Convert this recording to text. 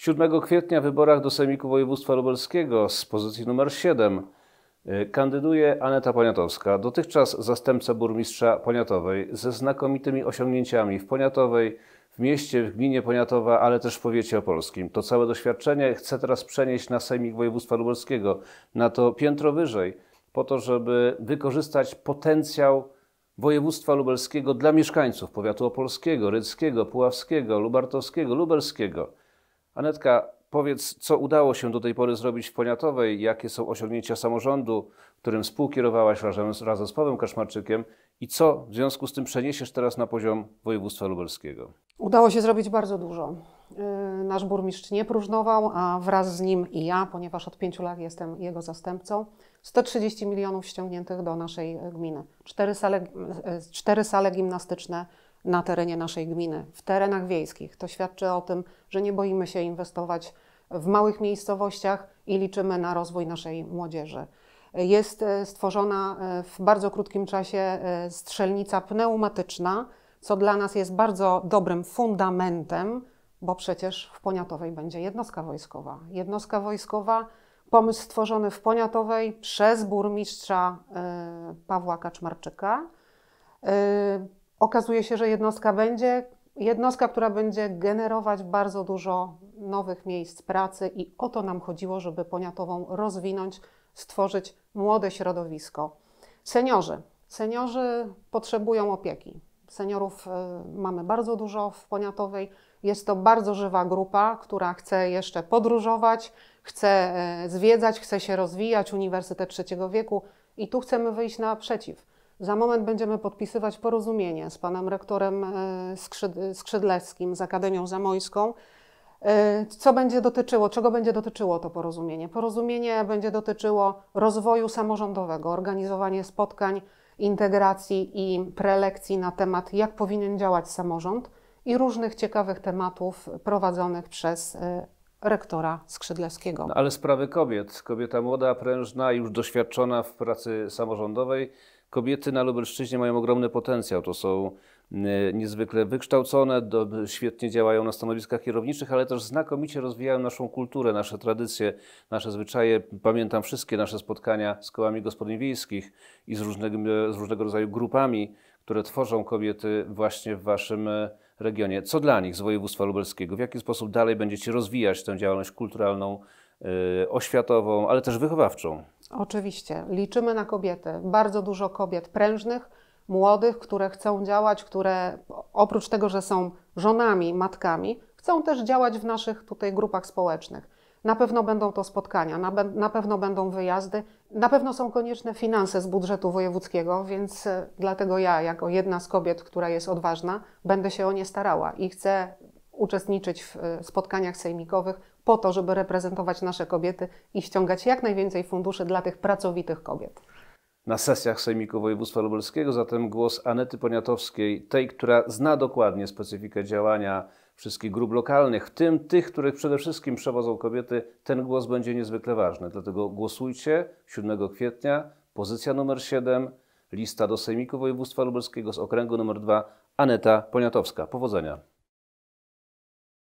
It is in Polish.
7 kwietnia w wyborach do Semiku Województwa Lubelskiego z pozycji numer 7 y, kandyduje Aneta Poniatowska, dotychczas zastępca burmistrza Poniatowej ze znakomitymi osiągnięciami w Poniatowej, w mieście, w gminie Poniatowa, ale też w powiecie opolskim. To całe doświadczenie chce teraz przenieść na Sejmik Województwa Lubelskiego, na to piętro wyżej, po to, żeby wykorzystać potencjał województwa lubelskiego dla mieszkańców powiatu opolskiego, rydzkiego, puławskiego, lubartowskiego, lubelskiego. Anetka, powiedz, co udało się do tej pory zrobić w Poniatowej, jakie są osiągnięcia samorządu, którym współkierowałaś razem, razem z Pawłem Kaszmarczykiem i co w związku z tym przeniesiesz teraz na poziom województwa lubelskiego? Udało się zrobić bardzo dużo. Y, nasz burmistrz nie próżnował, a wraz z nim i ja, ponieważ od pięciu lat jestem jego zastępcą, 130 milionów ściągniętych do naszej gminy. Cztery sale, y, cztery sale gimnastyczne, na terenie naszej gminy, w terenach wiejskich. To świadczy o tym, że nie boimy się inwestować w małych miejscowościach i liczymy na rozwój naszej młodzieży. Jest e, stworzona e, w bardzo krótkim czasie e, strzelnica pneumatyczna, co dla nas jest bardzo dobrym fundamentem, bo przecież w Poniatowej będzie jednostka wojskowa. Jednostka wojskowa, pomysł stworzony w Poniatowej przez burmistrza Pawła Kaczmarczyka okazuje się, że jednostka będzie, jednostka, która będzie generować bardzo dużo nowych miejsc pracy i o to nam chodziło, żeby poniatową rozwinąć, stworzyć młode środowisko. Seniorzy. Seniorzy potrzebują opieki. Seniorów e, mamy bardzo dużo w poniatowej. Jest to bardzo żywa grupa, która chce jeszcze podróżować, chce e, zwiedzać, chce się rozwijać, Uniwersytet Trzeciego Wieku i tu chcemy wyjść naprzeciw za moment będziemy podpisywać porozumienie z panem rektorem e, Skrzydleckim z Akademią Zamojską. E, co będzie dotyczyło, czego będzie dotyczyło to porozumienie? Porozumienie będzie dotyczyło rozwoju samorządowego, organizowanie spotkań, integracji i prelekcji na temat, jak powinien działać samorząd i różnych ciekawych tematów prowadzonych przez e, rektora Skrzydlewskiego. No, ale sprawy kobiet. Kobieta młoda, prężna, już doświadczona w pracy samorządowej Kobiety na Lubelszczyźnie mają ogromny potencjał. To są e, niezwykle wykształcone, do, świetnie działają na stanowiskach kierowniczych, ale też znakomicie rozwijają naszą kulturę, nasze tradycje, nasze zwyczaje. Pamiętam wszystkie nasze spotkania z kołami gospodyń wiejskich i z różnego, z różnego rodzaju grupami, które tworzą kobiety właśnie w Waszym e, regionie. Co dla nich z województwa lubelskiego? W jaki sposób dalej będziecie rozwijać tę działalność kulturalną Y, oświatową, ale też wychowawczą. Oczywiście, liczymy na kobiety. Bardzo dużo kobiet prężnych, młodych, które chcą działać, które oprócz tego, że są żonami, matkami, chcą też działać w naszych tutaj grupach społecznych. Na pewno będą to spotkania, na, na pewno będą wyjazdy, na pewno są konieczne finanse z budżetu wojewódzkiego, więc y, dlatego ja, jako jedna z kobiet, która jest odważna, będę się o nie starała i chcę uczestniczyć w y, spotkaniach sejmikowych, po to, żeby reprezentować nasze kobiety i ściągać jak najwięcej funduszy dla tych pracowitych kobiet. Na sesjach Sejmiku Województwa Lubelskiego zatem głos Anety Poniatowskiej, tej, która zna dokładnie specyfikę działania wszystkich grup lokalnych, w tym tych, których przede wszystkim przewodzą kobiety, ten głos będzie niezwykle ważny. Dlatego głosujcie 7 kwietnia, pozycja numer 7, lista do Sejmiku Województwa Lubelskiego z okręgu numer 2, Aneta Poniatowska. Powodzenia.